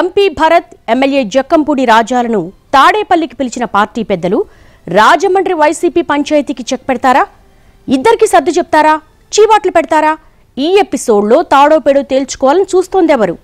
MP Bharat MLA Jakkampudi రాజాలను తాడేపల్లికి పిలిచిన పార్టీ పెద్దలు రాజమండ్రి వైసీపీ పంచాయతీకి చెక్ పెడతారా ఇద్దరికి సర్దు చెప్తారా చీవాట్లు పెడతారా ఈ ఎపిసోడ్లో తాడోపేడో తేల్చుకోవాలని చూస్తోంది ఎవరు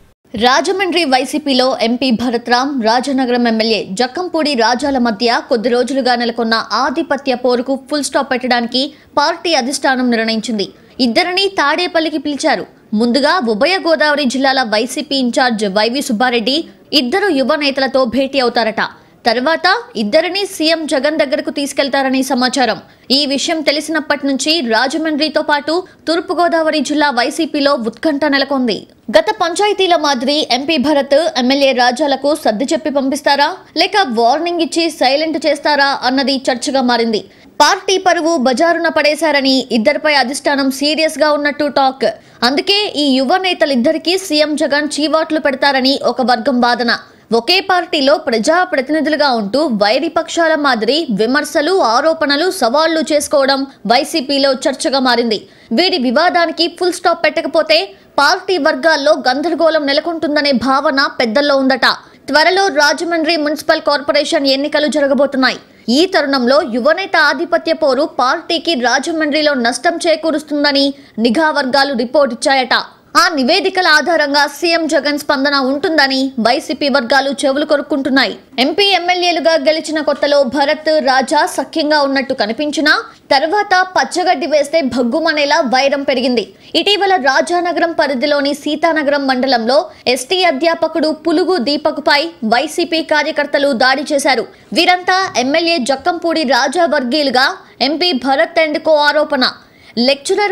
రాజమండ్రి వైసీపీలో ఎంపీ భరత్రామ్ రాజనగరం ఎమ్మెల్యే జక్కంపూడి రాజాల మధ్య కొద్ది రోజులుగా నెలకొన్న ఆధిపత్య పోరుకు ఫుల్ స్టాప్ పెట్టడానికి పార్టీ అధిష్టానం నిర్ణయించింది ఇద్దరినీ తాడేపల్లికి పిలిచారు ముందుగా ఉభయ గోదావరి జిల్లాల వైసీపీ ఇన్ఛార్జ్ వైవి సుబ్బారెడ్డి ఇద్దరు యువ నేతలతో భేటీ అవుతారట తర్వాత ఇద్దరిని సీఎం జగన్ దగ్గరకు తీసుకెళ్తారని సమాచారం ఈ విషయం తెలిసినప్పటి నుంచి రాజమండ్రితో పాటు తూర్పుగోదావరి జిల్లా వైసీపీలో ఉత్కంఠ నెలకొంది గత పంచాయతీల మాదిరి ఎంపీ భరత్ ఎమ్మెల్యే రాజాలకు సర్ది చెప్పి పంపిస్తారా లేక వార్నింగ్ ఇచ్చి సైలెంట్ చేస్తారా అన్నది చర్చగా మారింది పార్టీ పరువు బజారున పడేశారని ఇద్దరిపై అధిష్టానం సీరియస్ గా ఉన్నట్టు టాక్ అందుకే ఈ యువ నేతలిద్దరికీ సీఎం జగన్ చీవాట్లు పెడతారని ఒక వర్గం వాదన ఒకే పార్టీలో ప్రజాప్రతినిధులుగా ఉంటూ వైరిపక్షాల పక్షాల మాదిరి విమర్శలు ఆరోపణలు సవాళ్లు చేసుకోవడం వైసీపీలో చర్చగా మారింది వీరి వివాదానికి ఫుల్ స్టాప్ పెట్టకపోతే పార్టీ వర్గాల్లో గందరగోళం నెలకొంటుందనే భావన పెద్దల్లో ఉందట త్వరలో రాజమండ్రి మున్సిపల్ కార్పొరేషన్ ఎన్నికలు జరగబోతున్నాయి ఈ తరుణంలో యువనేత ఆధిపత్య పోరు పార్టీకి రాజమండ్రిలో నష్టం చేకూరుస్తుందని నిఘా వర్గాలు రిపోర్ట్ ఇచ్చాయట ఆ నివేదికల ఆధారంగా సీఎం జగన్ స్పందన ఉంటుందని వైసీపీ వర్గాలు చెవులు కొరుక్కుంటున్నాయి ఎంపీ ఎమ్మెల్యేలుగా గెలిచిన కొత్తలో భరత్ రాజా సఖ్యంగా ఉన్నట్టు కనిపించినా తర్వాత పచ్చగడ్డి వేస్తే భగ్గుమనేలా వైరం పెరిగింది ఇటీవల రాజానగరం పరిధిలోని సీతానగరం మండలంలో ఎస్టీ అధ్యాపకుడు పులుగు దీపక్పై వైసీపీ కార్యకర్తలు దాడి చేశారు వీరంతా ఎమ్మెల్యే జక్కంపూడి రాజా వర్గీయులుగా ఎంపీ భరత్ అండ్ కో ఆరోపణ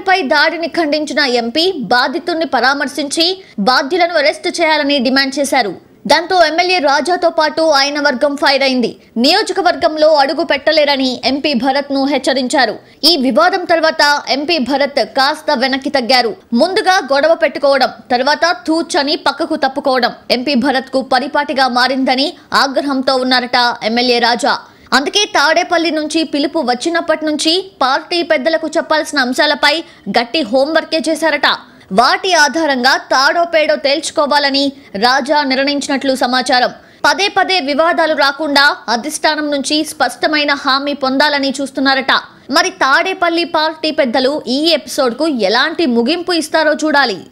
పై దాడిని ఖండించిన ఎంపీ బాధితుడిని పరామర్శించి బాధ్యులను అరెస్ట్ చేయాలని డిమాండ్ చేశారు దాంతో ఎమ్మెల్యే రాజాతో పాటు ఆయన వర్గం ఫైర్ అయింది నియోజకవర్గంలో అడుగు పెట్టలేరని ఎంపీ భరత్ ను హెచ్చరించారు ఈ వివాదం తర్వాత ఎంపీ భరత్ కాస్త వెనక్కి తగ్గారు ముందుగా గొడవ పెట్టుకోవడం తర్వాత తూచని పక్కకు తప్పుకోవడం ఎంపీ భరత్ కు పరిపాటిగా మారిందని ఆగ్రహంతో ఉన్నారట ఎమ్మెల్యే రాజా అందుకే తాడేపల్లి నుంచి పిలుపు వచ్చినప్పటి నుంచి పార్టీ పెద్దలకు చెప్పాల్సిన అంశాలపై గట్టి హోంవర్కే చేశారట వాటి ఆధారంగా తాడో పేడో తేల్చుకోవాలని రాజా నిర్ణయించినట్లు సమాచారం పదే పదే వివాదాలు రాకుండా అధిష్టానం నుంచి స్పష్టమైన హామీ పొందాలని చూస్తున్నారట మరి తాడేపల్లి పార్టీ పెద్దలు ఈ ఎపిసోడ్కు ఎలాంటి ముగింపు ఇస్తారో చూడాలి